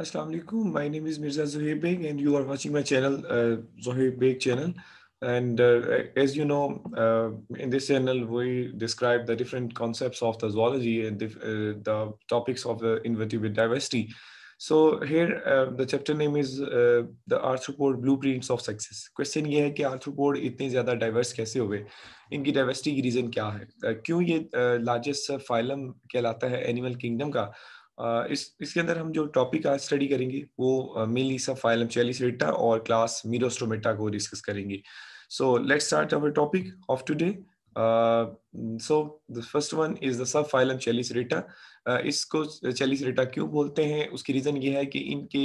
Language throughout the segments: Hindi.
Assalamu alaikum. My name is Mirza Zohaib Beg, and you are watching my channel, uh, Zohaib Beg channel. And uh, as you know, uh, in this channel, we describe the different concepts of the zoology and the, uh, the topics of the invertebrate diversity. So here, the chapter name is the arthropod blueprints of success. Question ये है कि arthropod इतने ज़्यादा diverse कैसे हुए? इनकी diversity की reason क्या है? क्यों ये largest phylum कहलाता है animal kingdom का? इस इसके अंदर हम जो टॉपिक आज स्टडी करेंगे वो मेनली सब फाइलम चेलिसरेटा और क्लास मीरोस्टोमेटा को डिस्कस करेंगे so let's start our topic of today so the first one is the subphylum Chelicerata इसको चेलिस रेटा क्यों बोलते हैं उसकी रीज़न ये है कि इनके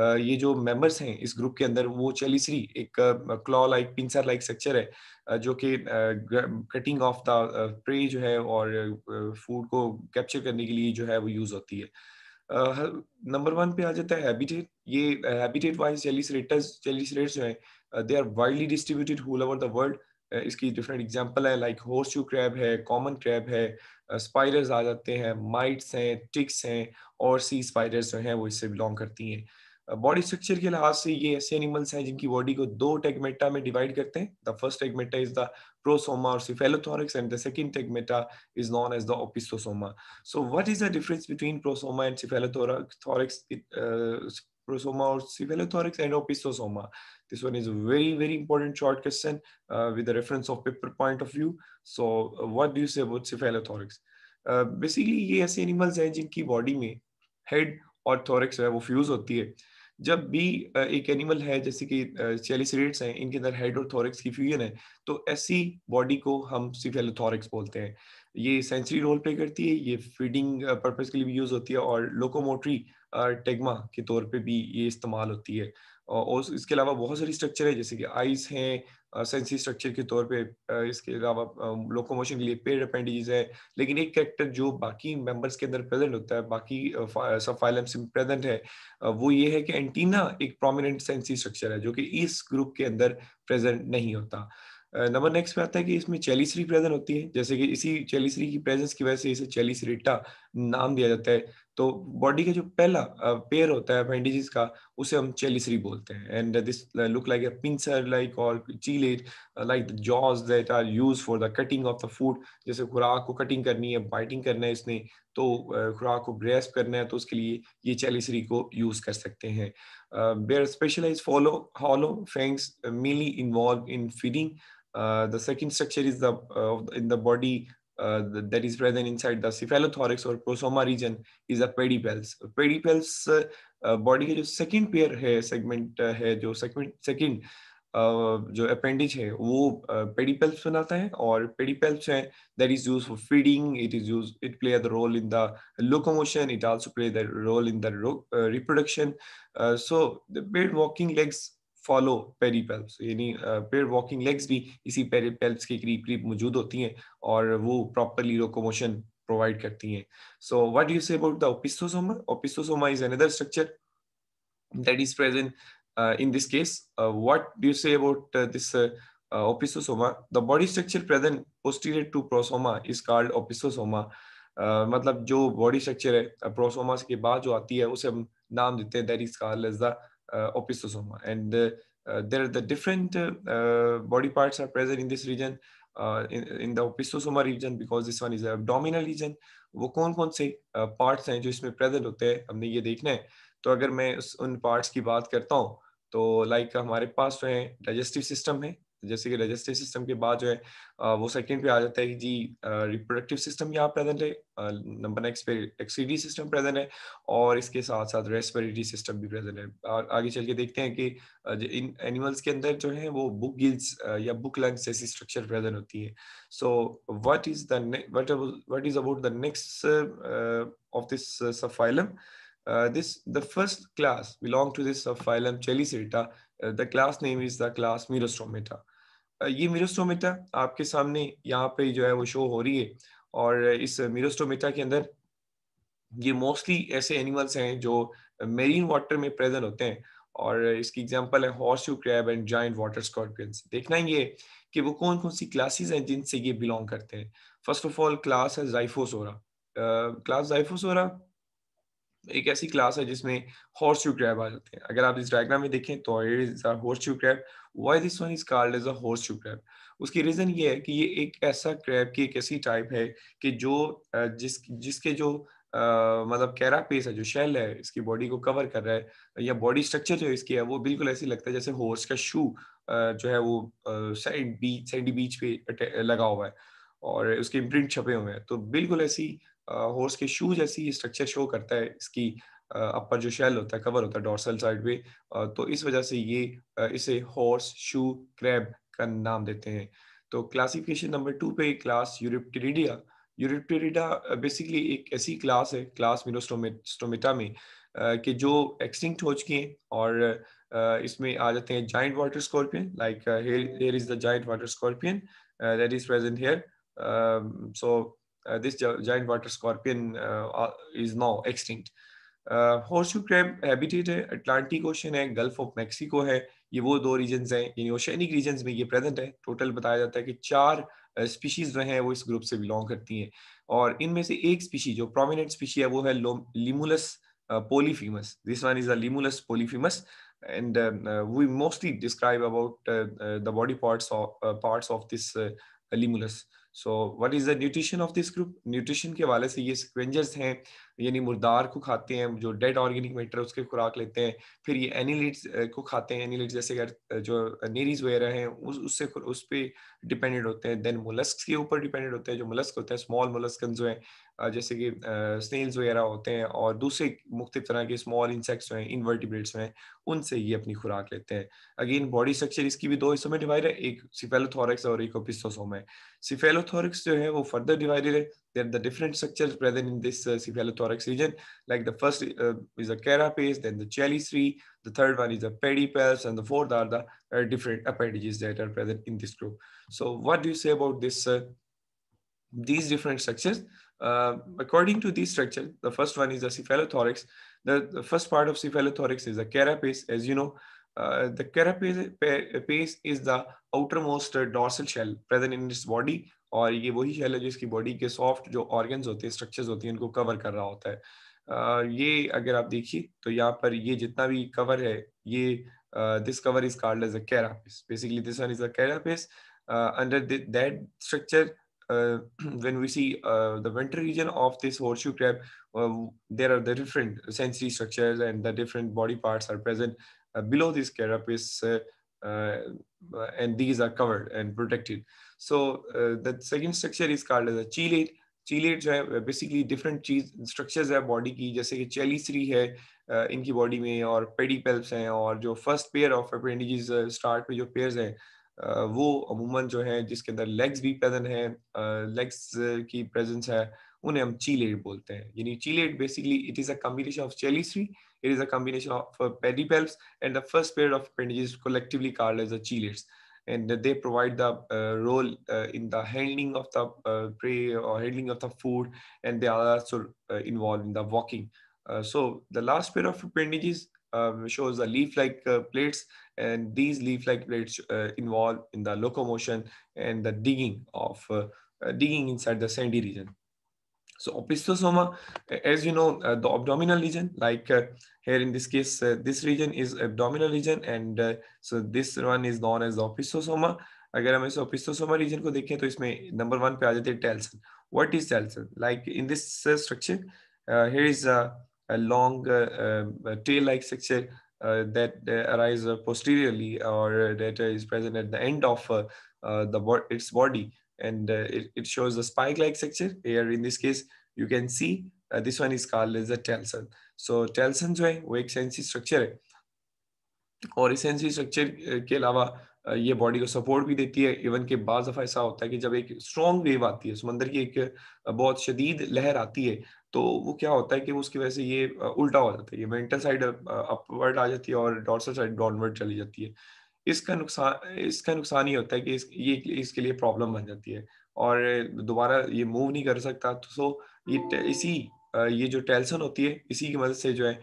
uh, ये जो मेंबर्स हैं इस ग्रुप के अंदर वो चेलिसरी एक claw like pincer like structure है uh, जो कि कटिंग ऑफ द प्रे जो है और फूड uh, को कैप्चर करने के लिए जो है वो यूज़ होती है नंबर uh, वन पे आ जाता है हैबिटेट ये हैबिटेट uh, वाइज चेलिस चेलिसरेट्स जो है they are widely distributed whole over the world इसकी डिफरेंट एग्जांपल है लाइक हॉर्सू क्रैब है कॉमन क्रैब है स्पाइडर्स आ जाते हैं माइट्स हैं टिक्स हैं और सी स्पाइडर्स जो हैं वो इससे बिलोंग करती हैं बॉडी स्ट्रक्चर के लिहाज से ये ऐसे एनिमल्स हैं जिनकी बॉडी को दो टेगमेटा में डिवाइड करते हैं the first tagmata is the prosoma और cephalothorax and the second tagmata is known as the opisthosoma so what is the difference between prosoma and cephalothorax prosoma or cephalothorax and opisthosoma. This one is a very, very important short question uh, with the reference of paper point of view. So uh, what do you say about cephalothorax? Uh, basically ये ऐसे animals हैं जिनकी body में head और thorax है वो fuse होती है जब भी एक एनिमल है जैसे कि चेलिसरेट्स हैं इनके अंदर हेड और थोरिक्स की फ्यूजन है तो ऐसी बॉडी को हम सिफेलोथोरिक्स बोलते हैं ये सेंसरी रोल प्ले करती है ये फीडिंग पर्पज uh, के लिए भी यूज होती है और लोकोमोटरी टेगमा uh, के तौर पे भी ये इस्तेमाल होती है और इसके अलावा बहुत सारी स्ट्रक्चर है जैसे कि आइस हैं सेंसरी uh, स्ट्रक्चर के तौर पे इसके अलावा लोकोमोशन um, के लिए पेड अपेंडिजेज है लेकिन एक कैरेक्टर जो बाकी मेंबर्स के अंदर प्रेजेंट होता है बाकी सब फाइलम से प्रेजेंट है वो ये है कि एंटीना एक प्रोमिनेंट सेंसरी स्ट्रक्चर है जो कि इस ग्रुप के अंदर प्रेजेंट नहीं होता नंबर नेक्स्ट पे आता है कि इसमें चेलिसरी प्रेजेंट होती है जैसे कि इसी चेलिसरी की प्रेजेंस की वजह से इसे चेलिसरीटा नाम दिया जाता है तो बॉडी का जो पहला पेयर होता है अपेंडिजिस का उसे हम चेलिसरी बोलते हैं and this look like a pincer like और chelae like the jaws that are use for the cutting of the food जैसे खुराक को कटिंग करनी है बाइटिंग करना है इसने तो खुराक को ग्रेस्प करना है तो उसके लिए ये चेलिसरी को यूज कर सकते हैं their specialize follow hollow fangs mainly involve in feeding the second structure is the in the body uh, that is present inside the cephalothorax or prosoma region is a pedipalps. Pedipalps body uh, uh, के जो सेकंड पेयर है सेगमेंट uh, है जो सेगमेंट सेकंड जो अपेंडिज है वो पेडीपेल्स बनाता है और पेडीपेल्स है that is use for feeding it is use it play the role in the locomotion it also play the role in the reproduction so the paired walking legs follow pedipalps यानी पेड़ वॉकिंग लेग्स भी इसी पेरीपेल्स के करीब करीब मौजूद होती हैं और वो प्रॉपरली लोकोमोशन प्रोवाइड करती हैं so what you say about the opisthosoma opisthosoma is another structure that is present in this case uh, do uh, do you say about uh, this uh, uh, opistosoma the body structure present posterior to uh, मतलब जो बॉडी स्ट्रक्चर है प्रोसोमा uh, के बाद जो आती है उसे हम नाम देते हैं that is called as the uh, opisthosoma And uh, there are the different uh, uh, body parts are present in this region, uh, in, in the opisthosoma region because this one is a abdominal region. wo kon kon se uh, parts hain jo isme present hote hain humne ye dekhna hai to agar main us, un parts ki baat karta hu to like hamare paas jo hai digestive system hai जैसे कि रजिस्टिव सिस्टम के बाद जो है वो सेकंड पे आ जाता है कि जी रिप्रोडक्टिव सिस्टम यहाँ प्रेजेंट है नंबर नेक्स्ट पे एक्सीडी सिस्टम प्रेजेंट है और इसके साथ साथ रेस्पिरेटरी सिस्टम भी प्रेजेंट है और आगे चल के देखते हैं कि इन एनिमल्स के अंदर जो है वो बुक गिल्स या बुक लंग्स जैसी स्ट्रक्चर प्रेजेंट होती है so what is that what is about the next of this subphylum this the first class belong to this subphylum chelicirrhita the class name is the class class ये मीरोस्टोमेटा आपके सामने यहाँ पे जो है वो शो हो रही है और इस mirrostomata के अंदर ये मोस्टली ऐसे एनिमल्स हैं जो मेरीन वाटर में प्रेजेंट होते हैं और इसकी एग्जांपल है horseshoe crab and giant water scorpions देखना ये कि वो कौन कौन सी क्लासेस हैं जिनसे ये बिलोंग करते हैं फर्स्ट ऑफ ऑल क्लास है जाइफोसोरा क्लास जाइफोसोरा एक ऐसी क्लास है जिसमें हॉर्स शू क्रैब आ जाते हैं अगर आप इस डायग्राम में देखें तो horseshoe crab why this one is called as a horseshoe crab उसकी रीज़न ये है कि ये एक ऐसा क्रैब की एक ऐसी टाइप है कि जो जिस जिसके जो आ, मतलब कैरा पेस है जो शेल है इसकी बॉडी को कवर कर रहा है या बॉडी स्ट्रक्चर जो इसकी है वो बिल्कुल ऐसी लगता है जैसे हॉर्स का शू जो है वो सैंड बीच सैंडी बीच पे लगा हुआ है और उसके इम्प्रिंट छपे हुए हैं तो बिल्कुल ऐसी हॉर्स के शू जैसी स्ट्रक्चर शो करता है इसकी अपर जो शेल होता है कवर होता है डॉर्सल साइड पे तो इस वजह से ये इसे हॉर्स शू क्रैब का नाम देते हैं तो क्लासिफिकेशन नंबर टू पे क्लास यूरिप्टिडिया यूरिप्टिडिया बेसिकली एक ऐसी क्लास है क्लास मिनोस्टोमेटा में कि जो एक्सटिंक्ट हो चुकी हैं और इसमें आ जाते हैं giant water scorpion like here is the giant water scorpion that is present here so this giant water scorpion is now extinct. Horseshoe crab habitat है अटलांटिक ओशन है गल्फ ऑफ मेक्सिको है ये वो दो रीजन्स हैं यानी ओशनिक रीजन्स में ये प्रेजेंट है टोटल बताया जाता है कि चार स्पीशीज जो हैं वो इस ग्रुप से बिलोंग करती हैं और इनमें से एक स्पीशी जो प्रोमिनेंट स्पीशी है वो है Limulus polyphemus this one is a limulus polyphemus and uh, we mostly describe about uh, uh, the body parts of parts of this limulus so what is the nutrition of this group nutrition के हवाले से ये सिक्वेंजर्स हैं यानी मुर्दार को खाते हैं जो डेड ऑर्गेनिक मेटर उसके खुराक लेते हैं फिर ये एनिलिट्स को खाते हैं एनिलिट्स जैसे अगर जो नेरीज वगैरह हैं उस उससे उस पर डिपेंडेंट होते हैं देन मुलस्क के ऊपर डिपेंडेंट होते हैं जो मुलस्क होते हैं स्मॉल मोलस्कन जो है जैसे कि स्नेल्स वगैरह होते हैं और दूसरे मुख्तु तरह के स्मॉल इंसेक्ट्स हैं इनवर्टिब्रेट्स हैं उनसे ये अपनी खुराक लेते हैं अगेन बॉडी स्ट्रक्चर इसकी भी दो हिस्सों में डिवाइड है एक सिफेलोथोरिक्स और एक ओपिस्टोसोम है सिफेलोथोरिक्स जो है वो फर्दर डिवाइडेड है there the different structure present in this cephalothorax region like the first is a carapace then the chelicerae the third one is a pedipalps and the fourth are the different appendages that are present in this group so what do you say about this these different structures according to this structure, the first one is the cephalothorax. The, the first part of cephalothorax is the carapace. As you know, uh, the carapace is the outermost dorsal shell present in its body और ये वही शैल है जिसकी बॉडी के सॉफ्ट जो ऑर्गन्स होते हैं स्ट्रक्चर्स होती हैं उनको कवर कर रहा होता है uh, ये अगर आप देखिए तो यहाँ पर ये जितना भी कवर है ये this cover is called as a carapace basically this one is a carapace under that structure uh, when we see uh, the ventral region of this horseshoe crab, uh, there are the different sensory structures and the different body parts are present uh, below this carapace. Uh, and these are covered and protected. So the second structure is called as a chelate. Chelate जो है बेसिकली structures चीज body. Ki jaise की जैसे hai चेलिसरी है इनकी बॉडी में और पेडीपेल्प्स हैं और जो first pair of appendages start में जो वो अमूमन जो है जिसके अंदर लेग्स भी प्रेजेंट है लेग्स की प्रेजेंस है उन्हें हम चीलेट बोलते हैं यानी chelate basically it is a combination of chelicerae it is a combination of uh, pedipalps and the first pair of appendages collectively called as the chelates and they provide the uh, role uh, in the handling of the uh, prey or handling of the food and they are also involved in the walking so the last pair of appendages um, shows the leaf-like uh, plates and these leaf-like plates uh, involved in the locomotion and the digging of uh, uh digging inside the sandy region. So opisthosoma, as you know, uh, the abdominal region, like uh, here in this case, this region is abdominal region and so this one is known as the opisthosoma. If we see opisthosoma region, को देखें तो इसमें number one, पे आ जाते हैं telson what is telson like structure, this structure here a long uh, uh, tail-like structure uh, that arises posteriorly or that is present at the end of the its body. And it, it shows a spike-like structure. Here, in this case, you can see this one is called as a telson. So telson जो है वो एक सेंसी स्ट्रक्चर है और इस ये बॉडी को सपोर्ट भी देती है इवन के बाद दफ़ा ऐसा होता है कि जब एक स्ट्रॉन्ग वेव आती है समंदर की एक बहुत शदीद लहर आती है तो वो क्या होता है कि उसकी वजह से ये उल्टा हो जाता है ये वेंटल साइड अपवर्ड आ जाती है और डॉर्सल साइड डाउनवर्ड चली जाती है इसका नुकसान इसका नुकसान ये होता है कि इस, ये इसके लिए प्रॉब्लम बन जाती है और दोबारा ये मूव नहीं कर सकता तो सो ये इसी ये जो टेल्सन होती है इसी की मदद से जो है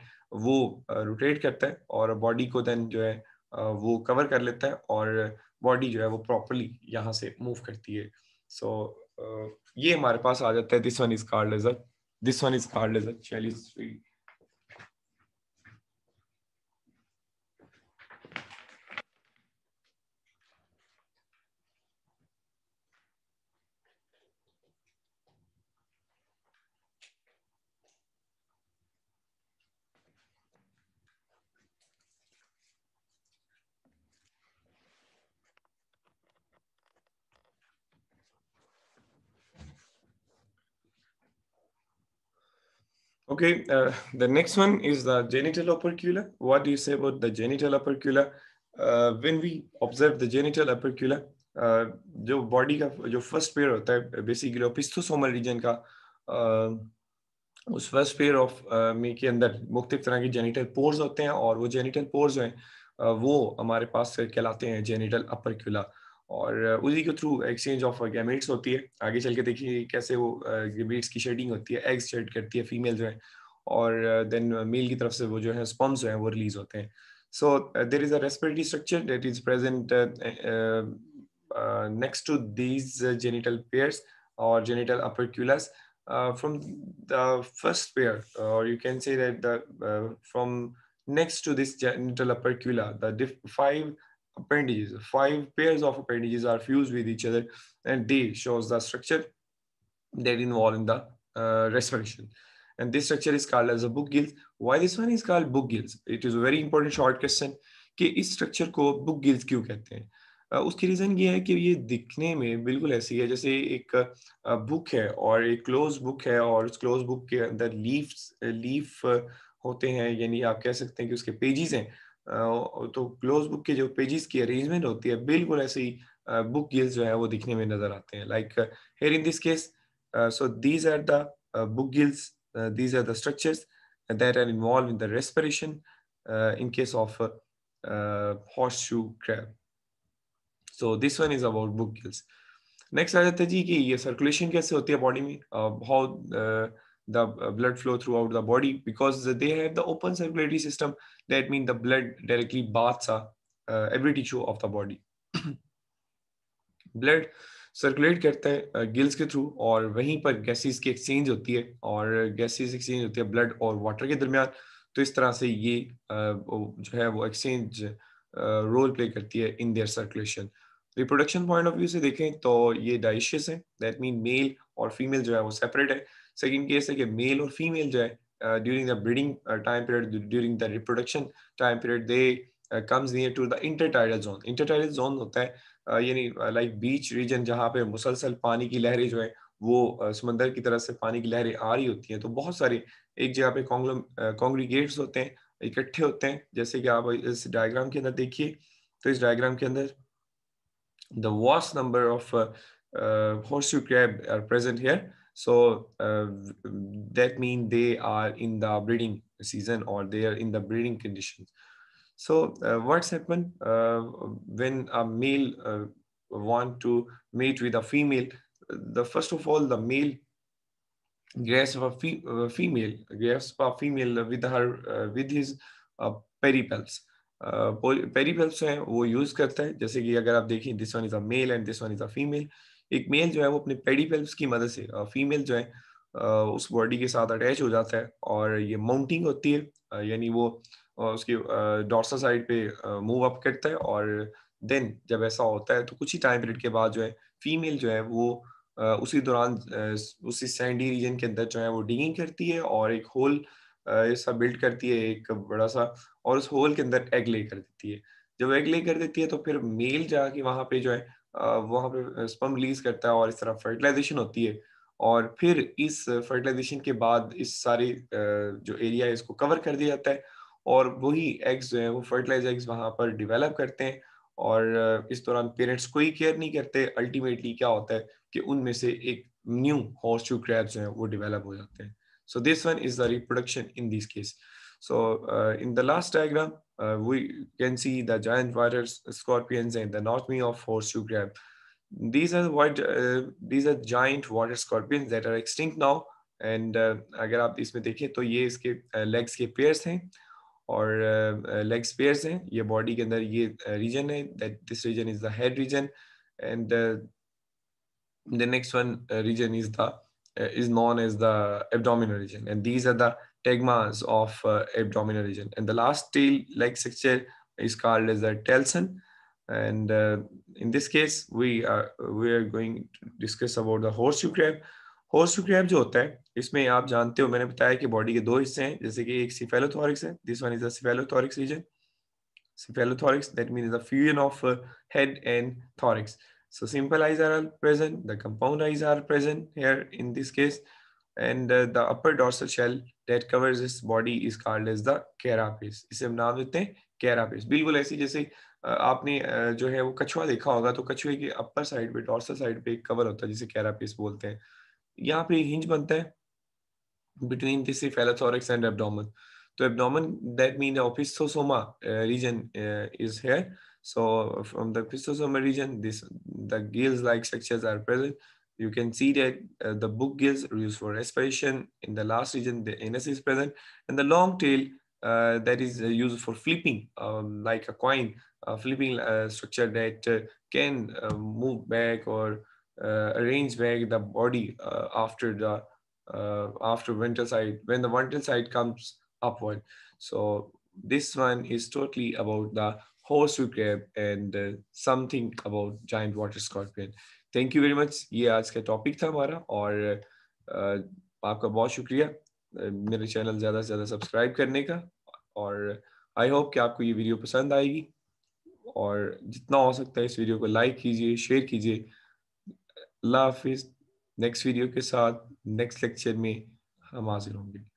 वो रोटेट करता है और बॉडी को देन जो है वो कवर कर लेता है और बॉडी जो है वो प्रॉपरली यहाँ से मूव करती है सो so, ये हमारे पास आ जाता है this one is called larger this one is called larger चैलिस Okay, uh, the next one is the genital opercula. What do you say about the genital opercula? Uh, when we observe the genital opercula, uh, जो बॉडी का जो फर्स्ट पेयर होता है बेसिकली पिस्थोसोमल रीजन का uh, उस फर्स्ट पेयर ऑफ मी के अंदर मुख्तलिफ तरह के जेनिटल पोर्स होते हैं और वो जेनिटल पोर्स जो हैं वो हमारे पास कहलाते हैं genital opercula. uh, और उसी के थ्रू एक्सचेंज ऑफ गैमेट्स होती है आगे चल के देखिए कैसे वो गैमेट्स की शेडिंग होती है एग्स शेड करती है फीमेल जो है और देन मेल की तरफ से वो जो है स्पॉन्स जो है वो रिलीज होते हैं so there is a respiratory structure that is present next to these genital pairs और genital operculus from the first pair और you can say that that the uh, from next to this genital opercula appendages. Five pairs of appendages are fused with each other and D shows the structure that involve in the uh, respiration. And this structure is called as a book gills. Why this one is called book gills? It is a very important short question ki is structure ko book gills kyu kehte hain uh, उसकी रीज़न ये है कि ये दिखने में बिल्कुल ऐसी है जैसे एक बुक है और एक क्लोज बुक है और उस क्लोज बुक के अंदर लीफ लीफ होते हैं यानी आप कह सकते हैं कि उसके पेजेस हैं तो क्लोज बुक के जो पेजेस की अरेंजमेंट होती है बिल्कुल ऐसी बुक गिल्स जो है वो दिखने में नजर आते हैं like here in this case so these are the book gills these are the structures that are involved in the respiration in case of horseshoe crab so this one is about book gills next आ जाते जी कि ये सर्कुलेशन कैसे होती है बॉडी में बहुत the uh, blood flow throughout the body because they have the open circulatory system that means the blood directly baths uh, every tissue of the body blood circulate करते हैं गिल्स के थ्रू और वहीं पर गैसेस की एक्सचेंज होती है और गैसेस एक्सचेंज होती है ब्लड और वाटर के दरमियान तो इस तरह से ये uh, जो है वो एक्सचेंज रोल प्ले करती है in their circulation reproduction point of view से देखें तो ये डाइशियस है दैट मीन मेल और फीमेल जो है वो सेपरेट है सेकेंड केस है कि मेल और फीमेल जो है during the breeding time period during the reproduction time period they comes near to the intertidal zone intertidal zone होता है uh, यानी लाइक बीच रीजन जहाँ पे मुसलसल पानी की लहरें जो है वो uh, समंदर की तरफ से पानी की लहरें आ रही होती हैं तो बहुत सारे एक जगह पे कॉन्ग्रीगेट्स uh, होते हैं इकट्ठे होते हैं जैसे कि आप इस डायग्राम के अंदर देखिए तो इस डायग्राम के अंदर the vast number of horseshoe crab are present here So uh, that means they are in the breeding season or they are in the breeding conditions. So uh, what's happened uh, when a male uh, want to mate with a female? The first of all, the male grasps a fe female, grasps a female with her uh, with his uh, peripels. पेरीपेल्स हैं वो use करता है जैसे कि अगर आप देखें this one is a male and this one is एक मेल जो है वो अपने पेडीपेल्स की मदद से फीमेल जो है उस बॉडी के साथ अटैच हो जाता है और ये माउंटिंग होती है यानी वो उसके डॉर्सल साइड पे मूव अप करता है और देन जब ऐसा होता है तो कुछ ही टाइम पीरियड के बाद जो है फीमेल जो है वो उसी दौरान उसी सैंडी रीजन के अंदर जो है वो डिगिंग करती है और एक होल ऐसा बिल्ड करती है एक बड़ा सा और उस होल के अंदर एग ले कर देती है जब एग ले कर देती है तो फिर मेल जाके वहाँ पे जो है वहाँ पे स्पर्म रिलीज करता है और इस तरह फर्टिलाइजेशन होती है और फिर इस फर्टिलाइजेशन के बाद इस सारी जो एरिया है इसको कवर कर दिया जाता है और वही एग्स जो है वो फर्टिलाइज एग्स वहाँ पर डिवेलप करते हैं और इस दौरान पेरेंट्स कोई केयर नहीं करते अल्टीमेटली क्या होता है कि उनमें से एक न्यू हॉर्स शू क्रैप जो है वो डिवेलप हो जाते हैं so this one is the reproduction in this case So uh, in the last diagram, uh, we can see the giant spiders, scorpions, and the anatomy of horseshoe crab. These are what uh, these are giant water scorpions that are extinct now. And uh, अगर आप इसमें देखें तो ये इसके लेग्स uh, के पेयर्स हैं और लेग्स uh, पेयर्स हैं ये बॉडी के अंदर ये रीजन है that this region is the head region and the next region is the uh, is known as the abdominal region and these are the tegmas of uh, abdominal region. And the last tail-like structure is called as a telson. And uh, in this case, we are, we are going to discuss about the horseshoe crab. horseshoe crab jo hota hai isme aap jante ho maine bataya ki body ke do hisse hain jaise ki ek cephalothorax hai this one is a cephalothorax region cephalothorax that means the fusion of uh, head and thorax so simple eyes are present the compound eyes are present here in this case and uh, the upper dorsal shell that covers its body is called as the carapace इसे हम नाम देते हैं carapace बिल्कुल ऐसी जैसे आपने जो है वो कछुआ देखा होगा तो कछुए के अपर साइड पे डॉर्सल साइड पे एक कवर होता है जिसे कैरापेस बोलते हैं यहाँ पे हिंज बनता है between this cephalothorax and abdomen तो abdomen that mean opisthosoma region is here so from the pistosoma region this the gills like structures are present you can see that uh, the book gills are used for respiration. In the last region, the anus is present. And the long tail uh, that is uh, used for flipping, um, like a coin, a flipping uh, structure that uh, can move back or arrange back the body after the after ventral side, when the ventral side comes upward. So this one is totally about the horseshoe crab and something about giant water scorpion. Thank you very much ये आज का टॉपिक था हमारा और आपका बहुत शुक्रिया मेरे चैनल ज़्यादा से ज़्यादा सब्सक्राइब करने का और आई होप कि आपको ये वीडियो पसंद आएगी और जितना हो सकता है इस वीडियो को लाइक कीजिए शेयर कीजिए अल्लाह हाफिज़ नेक्स्ट वीडियो के साथ नेक्स्ट लेक्चर में हम हाजिर होंगे